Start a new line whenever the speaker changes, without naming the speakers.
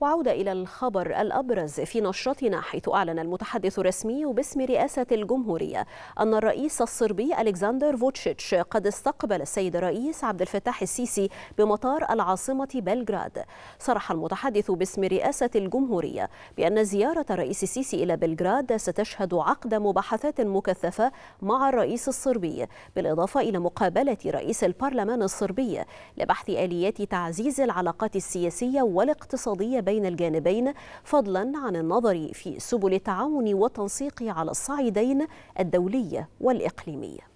وعودة إلى الخبر الأبرز في نشرتنا حيث أعلن المتحدث الرسمي باسم رئاسة الجمهورية أن الرئيس الصربي ألكسندر فوتشيتش قد استقبل السيد الرئيس عبد الفتاح السيسي بمطار العاصمة بلغراد صرح المتحدث باسم رئاسة الجمهورية بأن زيارة الرئيس السيسي إلى بلغراد ستشهد عقد مباحثات مكثفة مع الرئيس الصربي بالإضافة إلى مقابلة رئيس البرلمان الصربي لبحث آليات تعزيز العلاقات السياسية والاقتصادية بين الجانبين فضلا عن النظر في سبل التعاون والتنسيق على الصعيدين الدولي والإقليمي